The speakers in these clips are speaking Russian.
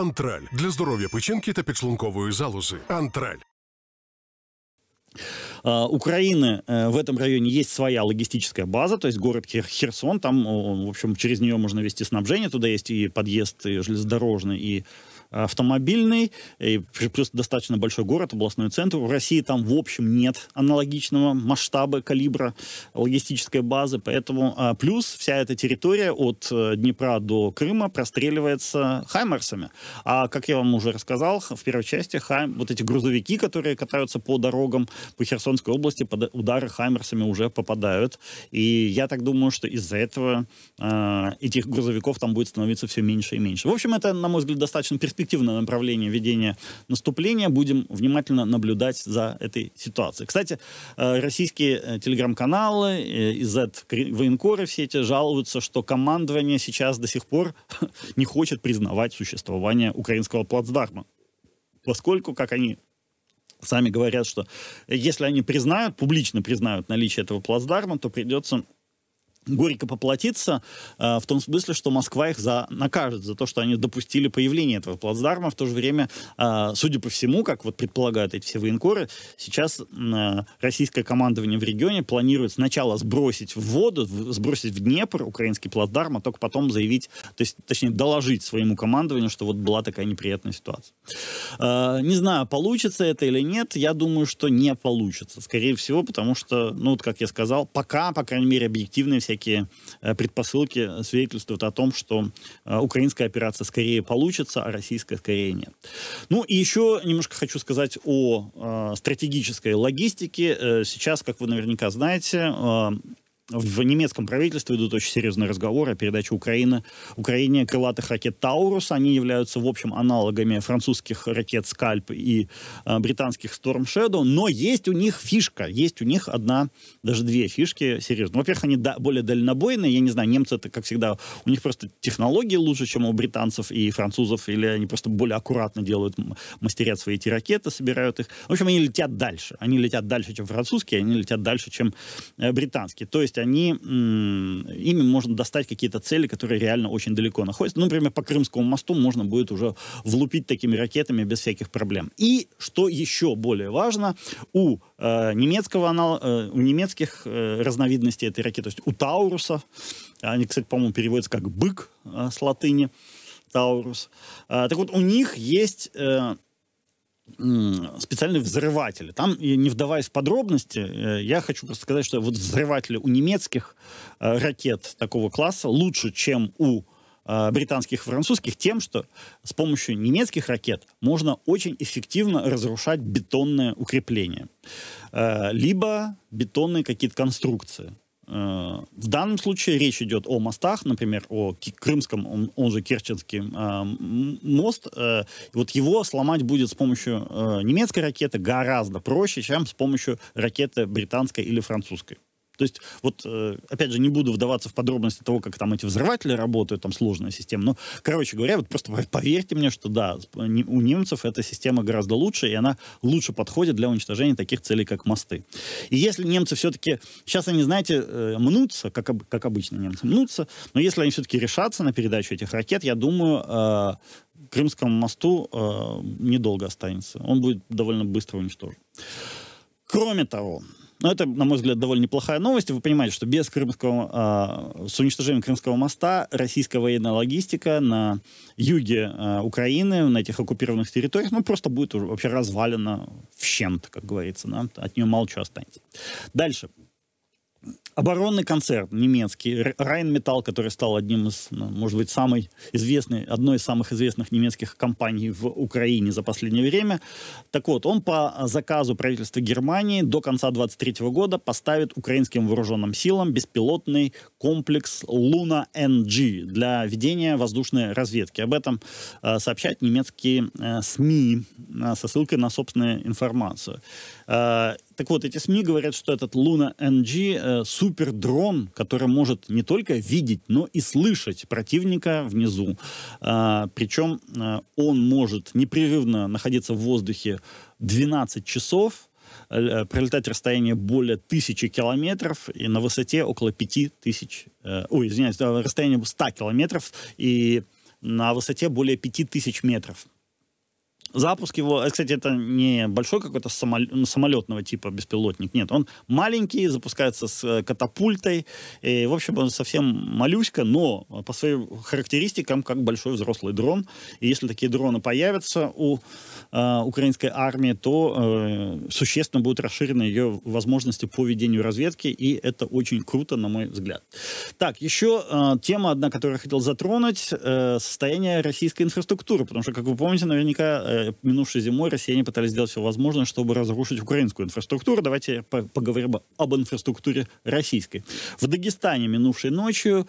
Антраль для здоров'я печінки та підшлункової залози. Антраль. А, Украины э, в этом районе есть своя логистическая база, то есть город Херсон, там, в общем, через нее можно вести снабжение, туда есть и подъезд и железнодорожный, и автомобильный, и плюс достаточно большой город, областной центр. В России там, в общем, нет аналогичного масштаба, калибра э, логистической базы, поэтому а, плюс вся эта территория от э, Днепра до Крыма простреливается хаймерсами. А, как я вам уже рассказал, в первой части хайм, вот эти грузовики, которые катаются по дорогам по Херсонской области, под э, удары хаймерсами уже попадают. И я так думаю, что из-за этого э, этих грузовиков там будет становиться все меньше и меньше. В общем, это, на мой взгляд, достаточно перспективно перспективное направление ведения наступления. Будем внимательно наблюдать за этой ситуацией. Кстати, э, российские э, телеграм-каналы э, из Z-военкоры все эти жалуются, что командование сейчас до сих пор не хочет признавать существование украинского плацдарма. Поскольку, как они сами говорят, что если они признают, публично признают наличие этого плацдарма, то придется горько поплатиться э, в том смысле, что Москва их за, накажет за то, что они допустили появление этого плацдарма. В то же время, э, судя по всему, как вот предполагают эти все военкоры, сейчас э, российское командование в регионе планирует сначала сбросить в воду, сбросить в Днепр украинский плацдарм, а только потом заявить, то есть, точнее, доложить своему командованию, что вот была такая неприятная ситуация. не знаю, получится это или нет, я думаю, что не получится. Скорее всего, потому что, ну, вот как я сказал, пока, по крайней мере, объективные всякие всякие э, предпосылки э, свидетельствуют о том, что э, украинская операция скорее получится, а российская скорее нет. Ну и еще немножко хочу сказать о стратегической логистике. Сейчас, как вы наверняка знаете, в немецком правительстве идут очень серьезные разговоры о передаче Украины, Украине крылатых ракет «Таурус». Они являются, в общем, аналогами французских ракет «Скальп» и э, британских «Storm Shadow». Но есть у них фишка. Есть у них одна, даже две фишки серьезные. Во-первых, они да, более дальнобойные. Я не знаю, немцы, это, как всегда, у них просто технологии лучше, чем у британцев и французов. Или они просто более аккуратно делают, мастерят свои эти ракеты, собирают их. В общем, они летят дальше. Они летят дальше, чем французские, они летят дальше, чем э, британские. То есть есть они, ими можно достать какие-то цели, которые реально очень далеко находятся. Ну, например, по Крымскому мосту можно будет уже влупить такими ракетами без всяких проблем. И, что еще более важно, у э, немецкого анал... Э, у немецких э, разновидностей этой ракеты, то есть у Тауруса, они, кстати, по-моему, переводятся как «бык» э, с латыни, Таурус. Э, так вот, у них есть э, специальные взрыватели. Там, не вдаваясь в подробности, э, я хочу просто сказать, что вот взрыватели у немецких э, ракет такого класса лучше, чем у э, британских и французских тем, что с помощью немецких ракет можно очень эффективно разрушать бетонные укрепления, либо бетонные какие-то конструкции. Э, в данном случае речь идет о мостах, например, о Крымском, он, он же Керченский э, мост. Э, вот его сломать будет с помощью э, немецкой ракеты гораздо проще, чем с помощью ракеты британской или французской. То есть, вот, э, опять же, не буду вдаваться в подробности того, как там эти взрыватели работают, там сложная система, но, короче говоря, вот просто поверьте мне, что да, э, у немцев эта система гораздо лучше, и она лучше подходит для уничтожения таких целей, как мосты. И если немцы все-таки, сейчас они, знаете, э, мнутся, как, как обычно немцы мнутся, но если они все-таки решатся на передачу этих ракет, я думаю, Крымскому мосту недолго останется. Он будет довольно быстро уничтожен. Кроме того, но ну, это, на мой взгляд, довольно неплохая новость. Вы понимаете, что без крымского, э, с уничтожением Крымского моста российская военная логистика на юге э, Украины, на этих оккупированных территориях, ну, просто будет уже вообще развалена в чем-то, как говорится. Да? От нее мало чего останется. Дальше оборонный концерт немецкий, Райн Металл, который стал одним из, ну, может быть, самой известной, одной из самых известных немецких компаний в Украине за последнее время. Так вот, он по заказу правительства Германии до конца 23 года поставит украинским вооруженным силам беспилотный комплекс Луна-НГ для ведения воздушной разведки. Об этом э, сообщают немецкие э, СМИ э, со ссылкой на собственную информацию. Э, так вот, эти СМИ говорят, что этот Луна NG э, супер-дрон, который может не только видеть, но и слышать противника внизу. Э, а, причем э, он может непрерывно находиться в воздухе 12 часов, э, э, пролетать расстояние более тысячи километров и на высоте около пяти тысяч, э, ой, извиняюсь, расстояние 100 километров и на высоте более 5000 метров запуск его, э, кстати, это не большой какой-то самолетного типа беспилотник, нет, он маленький, запускается с э, катапультой, и, в общем, он совсем малюська, но по своим характеристикам как большой взрослый дрон, и если такие дроны появятся у э, украинской армии, то э, существенно будут расширены ее возможности по ведению разведки, и это очень круто, на мой взгляд. Так, еще э, тема одна, которую я хотел затронуть, э, состояние российской инфраструктуры, потому что, как вы помните, наверняка э, Э, минувшей зимой россияне пытались сделать все возможное, чтобы разрушить украинскую инфраструктуру. Давайте поговорим об инфраструктуре российской. В Дагестане минувшей ночью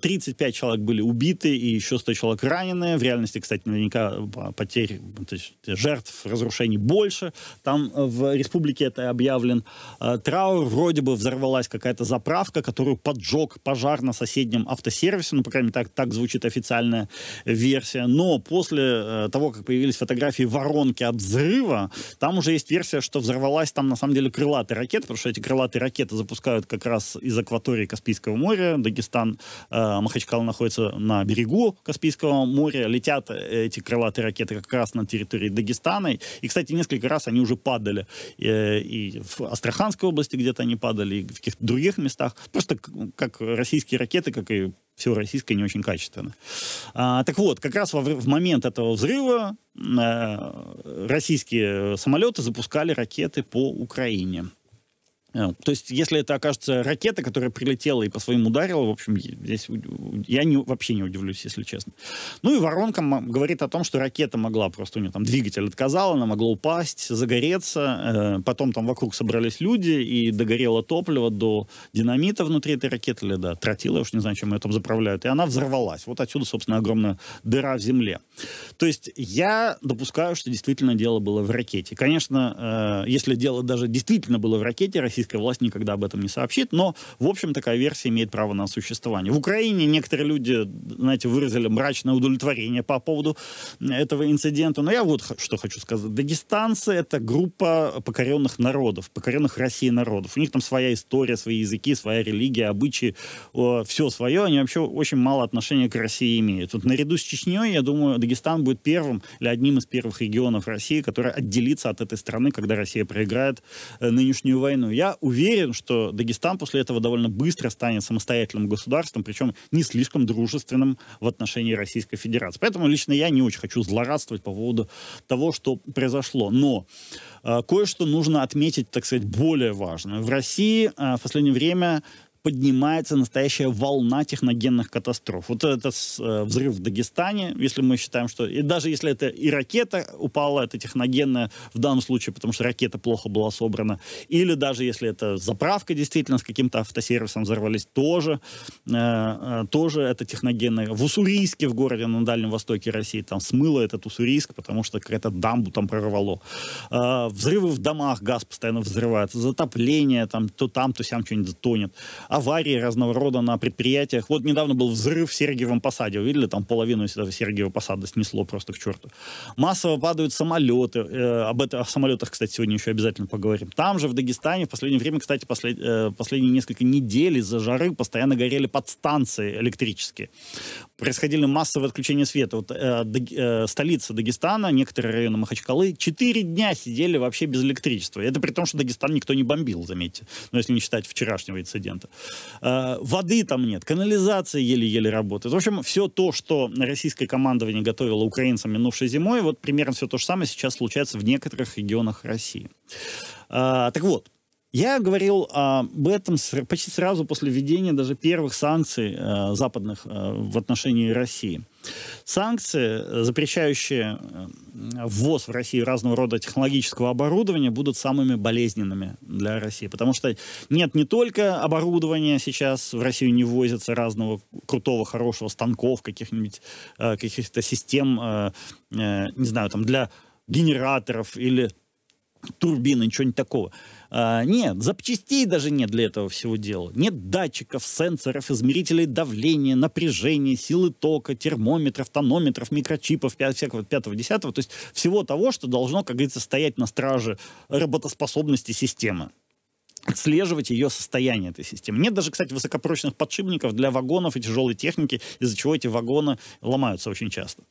35 э, человек были убиты и еще 100 человек ранены. В реальности, кстати, наверняка а, потерь, ну, то есть э, жертв, разрушений больше. Там в республике это объявлен траур. Вроде бы взорвалась какая-то заправка, которую поджег пожар на соседнем автосервисе. Ну, по крайней мере, так, так звучит официальная версия. Но после того, как появились фотографии фотографии воронки от взрыва, там уже есть версия, что взорвалась там на самом деле крылатая ракета, потому что эти крылатые ракеты запускают как раз из акватории Каспийского моря. Дагестан, э, Махачкала находится на берегу Каспийского моря. Летят э, эти крылатые ракеты как раз на территории Дагестана. И, кстати, несколько раз они уже падали. Э, и в Астраханской области где-то они падали, и в каких-то других местах. Просто как российские ракеты, как и в российское не очень качественно. А, так вот, как раз во, в момент этого взрыва э, российские э, самолеты запускали ракеты по Украине. Э, то есть, если это окажется ракета, которая прилетела и по своим ударила, в общем, здесь я не, вообще не удивлюсь, если честно. Ну и воронка говорит о том, что ракета могла просто у нее там двигатель отказал, она могла упасть, загореться, э, потом там вокруг собрались люди и догорело топливо до динамита внутри этой ракеты, или да, тротила, я уж не знаю, чем ее там заправляют, и она взорвалась. Вот отсюда, собственно, огромная дыра в земле. То есть, я допускаю, что действительно дело было в ракете. Конечно, э, если дело даже действительно было в ракете, российская российская власть никогда об этом не сообщит, но, в общем, такая версия имеет право на существование. В Украине некоторые люди, знаете, выразили мрачное удовлетворение по поводу этого инцидента, но я вот что хочу сказать. Дагестанцы — это группа покоренных народов, покоренных Россией народов. У них там своя история, свои языки, своя религия, обычаи, все свое. Они вообще очень мало отношения к России имеют. Вот наряду с Чечней, я думаю, Дагестан будет первым или одним из первых регионов России, который отделится от этой страны, когда Россия проиграет э, нынешнюю войну. Я я уверен, что Дагестан после этого довольно быстро станет самостоятельным государством, причем не слишком дружественным в отношении Российской Федерации. Поэтому лично я не очень хочу злорадствовать по поводу того, что произошло. Но э, кое-что нужно отметить, так сказать, более важное. В России э, в последнее время поднимается настоящая волна техногенных катастроф. Вот этот э, взрыв в Дагестане, если мы считаем, что... И даже если это и ракета упала, это техногенная в данном случае, потому что ракета плохо была собрана, или даже если это заправка действительно с каким-то автосервисом взорвались, тоже, э, э, тоже это техногенная. В Уссурийске, в городе на Дальнем Востоке России, там смыло этот Уссурийск, потому что какая-то дамбу там прорвало. взрывы в домах, газ постоянно взрывается, затопление, там, то там, то сям что-нибудь тонет аварии разного рода на предприятиях. Вот недавно был взрыв в Сергиевом Посаде. Увидели, там половину этого Сергиева Посада снесло просто к черту. Массово падают самолеты. Э, об, этом о самолетах, кстати, сегодня еще обязательно поговорим. Там же, в Дагестане, в последнее время, кстати, послед, э, последние несколько недель из-за жары постоянно горели подстанции электрические. Происходили массовые отключения света. Вот, э, э столица Дагестана, некоторые районы Махачкалы, четыре дня сидели вообще без электричества. Это при том, что Дагестан никто не бомбил, заметьте. Но ну, если не считать вчерашнего инцидента. Э, воды там нет, канализация еле-еле работает. В общем, все то, что российское командование готовило украинцам минувшей зимой, вот примерно все то же самое сейчас случается в некоторых регионах России. Э, так вот, я говорил об этом почти сразу после введения даже первых санкций э, западных в отношении России – Санкции, э, запрещающие э, ввоз в Россию разного рода технологического оборудования, будут самыми болезненными для России. Потому что нет не только оборудования сейчас, в Россию не возится разного крутого, хорошего станков, каких-нибудь, э, каких-то систем, не знаю, там для генераторов или турбины, чего-нибудь такого. А, нет, запчастей даже нет для этого всего дела. Нет датчиков, сенсоров, измерителей давления, напряжения, силы тока, термометров, тонометров, микрочипов, пя- всякого пятого, десятого. То есть всего того, что должно, как говорится, стоять на страже работоспособности системы отслеживать ее состояние этой системы. Нет даже, кстати, высокопрочных подшипников для вагонов и тяжелой техники, из-за чего эти вагоны ломаются очень часто.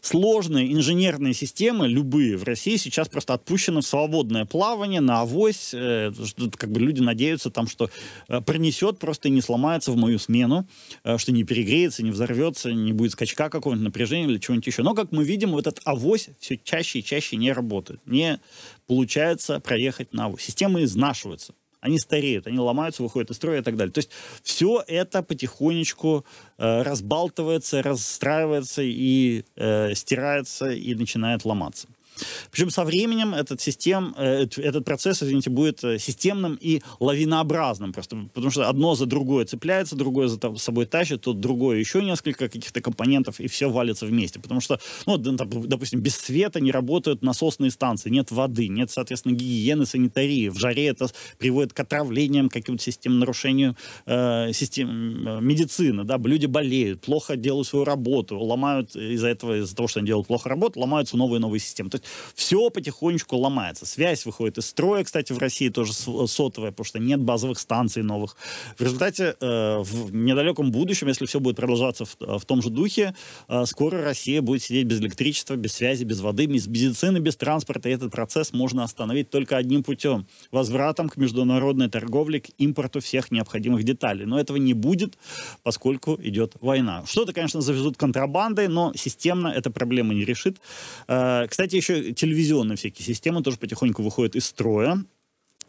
Сложные инженерные системы, любые в России, сейчас просто отпущены в свободное плавание, на авось. Э, как бы люди надеются, там, что э, пронесет просто и не сломается в мою смену, э, что не перегреется, не взорвется, не будет скачка какого-нибудь напряжения или чего-нибудь еще. Но, как мы видим, этот авось все чаще и чаще не работает. Не получается проехать на авось. Системы изнашиваются. Они стареют, они ломаются, выходят из строя и так далее. То есть все это потихонечку э, разбалтывается, расстраивается и э, стирается и начинает ломаться. Причем со временем этот систем, э, этот процесс, извините, будет э, системным и лавинообразным просто, потому что одно за другое цепляется, другое за собой тащит, тут другое еще несколько каких-то компонентов, и все валится вместе, потому что, ну, допустим, без света не работают насосные станции, нет воды, нет, соответственно, гигиены, санитарии, в жаре это приводит к отравлениям, к каким-то системным нарушениям, э, систем э, медицины, да, люди болеют, плохо делают свою работу, ломают из-за этого, из-за того, что они делают плохо работу, ломаются новые новые системы. То есть все потихонечку ломается. Связь выходит из строя, кстати, в России тоже э, сотовая, потому что нет базовых станций новых. В результате э, в недалеком будущем, если все будет продолжаться в, э, в том же духе, э, скоро Россия будет сидеть без электричества, без связи, без воды, без медицины, без транспорта. И этот процесс можно остановить только одним путем – возвратом к международной торговле, к импорту всех необходимых деталей. Но этого не будет, поскольку идет война. Что-то, конечно, завезут контрабандой, но системно эта проблема не решит. Э, кстати, еще телевизионные всякие системы тоже потихоньку выходят из строя.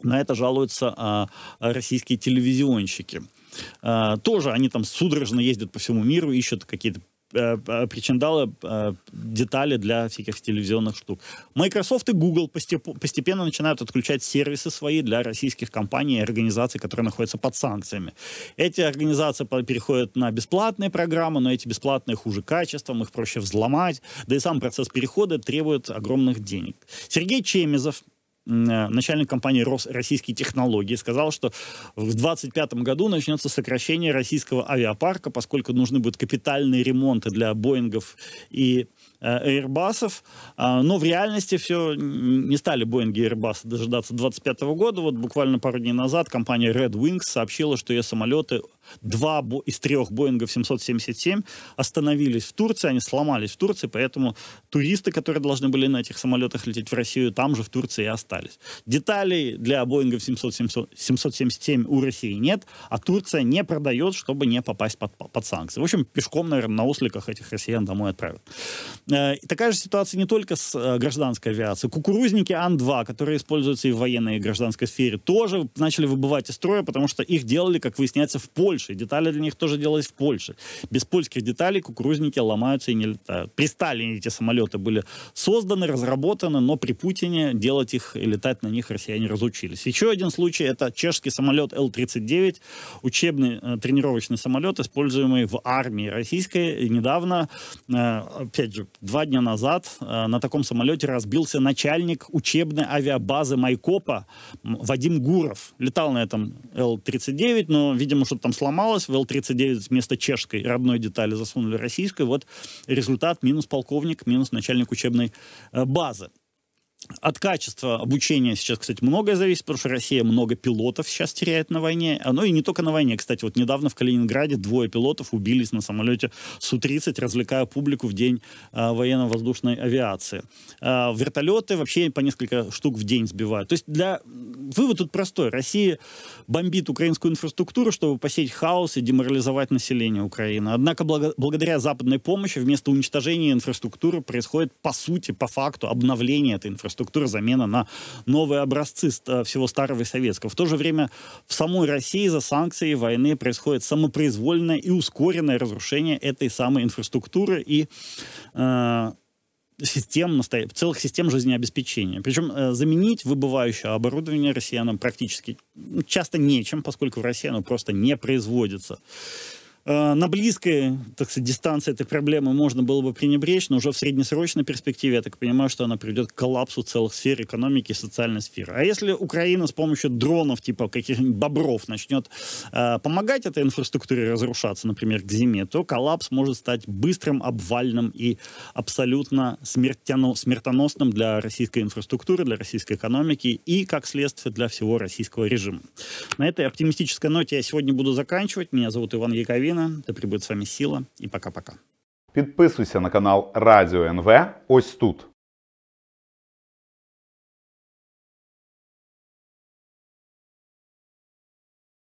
На это жалуются а, российские телевизионщики. А, тоже они там судорожно ездят по всему миру, ищут какие-то Э, э, причиндалы, э, детали для всяких телевизионных штук. Microsoft и Google постепенно начинают отключать сервисы свои для российских компаний и организаций, которые находятся под санкциями. Эти организации переходят на бесплатные программы, но эти бесплатные хуже качеством, их проще взломать, да и сам процесс перехода требует огромных денег. Сергей Чемизов, Э, начальник компании Рос российские технологии сказал, что в 2025 году начнется сокращение российского авиапарка, поскольку нужны будут капитальные ремонты для Боингов и Airbus'ов, э, а, но в реальности все не стали Боинги и Airbus дожидаться 2025 года. Вот буквально пару дней назад компания Red Wings сообщила, что ее самолеты Два из трех Боингов 777 остановились в Турции, они сломались в Турции, поэтому туристы, которые должны были на этих самолетах лететь в Россию, там же в Турции и остались. Деталей для Боингов 777 у России нет, а Турция не продает, чтобы не попасть под, под санкции. В общем, пешком, наверное, на осликах этих россиян домой отправят. Э, и такая же ситуация не только с э, гражданской авиацией. Кукурузники Ан-2, которые используются и в военной и в гражданской сфере, тоже начали выбывать из строя, потому что их делали, как выясняется, в поле Польши. Детали для них тоже делались в Польше. Без польских деталей кукурузники ломаются и не летают. При Сталине эти самолеты были созданы, разработаны, но при Путине делать их и летать на них россияне разучились. Еще один случай — это чешский самолет Л-39, учебный э, тренировочный самолет, используемый в армии российской. И недавно, э, опять же, два дня назад э, на таком самолете разбился начальник учебной авиабазы Майкопа Вадим Гуров. Летал на этом Л-39, но, видимо, что-то там сломалась, в Л-39 вместо чешской родной детали засунули российскую. Вот результат минус полковник, минус начальник учебной э, базы от качества обучения сейчас, кстати, многое зависит, потому что Россия много пилотов сейчас теряет на войне. ну и не только на войне. Кстати, вот недавно в Калининграде двое пилотов убились на самолете Су-30, развлекая публику в день э, военно-воздушной авиации. Э, вертолеты вообще по несколько штук в день сбивают. То есть для... вывод тут простой. Россия бомбит украинскую инфраструктуру, чтобы посеять хаос и деморализовать население Украины. Однако благо... благодаря западной помощи вместо уничтожения инфраструктуры происходит, по сути, по факту, обновление этой инфраструктуры структура, замена на новые образцы э, всего старого и советского. В то же время в самой России за санкции войны происходит самопроизвольное и ускоренное разрушение этой самой инфраструктуры и э, систем, целых систем жизнеобеспечения. Причем э, заменить выбывающее оборудование россиянам практически ну, часто нечем, поскольку в России оно просто не производится. Э, на близкой, так сказать, дистанции этой проблемы можно было бы пренебречь, но уже в среднесрочной перспективе, я так понимаю, что она приведет к коллапсу целых сфер экономики и социальной сферы. А если Украина с помощью дронов, типа каких-нибудь бобров, начнет э, помогать этой инфраструктуре разрушаться, например, к зиме, то коллапс может стать быстрым, обвальным и абсолютно смертяно, смертоносным для российской инфраструктуры, для российской экономики и, как следствие, для всего российского режима. На этой оптимистической ноте я сегодня буду заканчивать. Меня зовут Иван Яковин. Україна. Де прибудуть з вами сила і пока-пока. Підписуйся на канал Радіо НВ. Ось тут.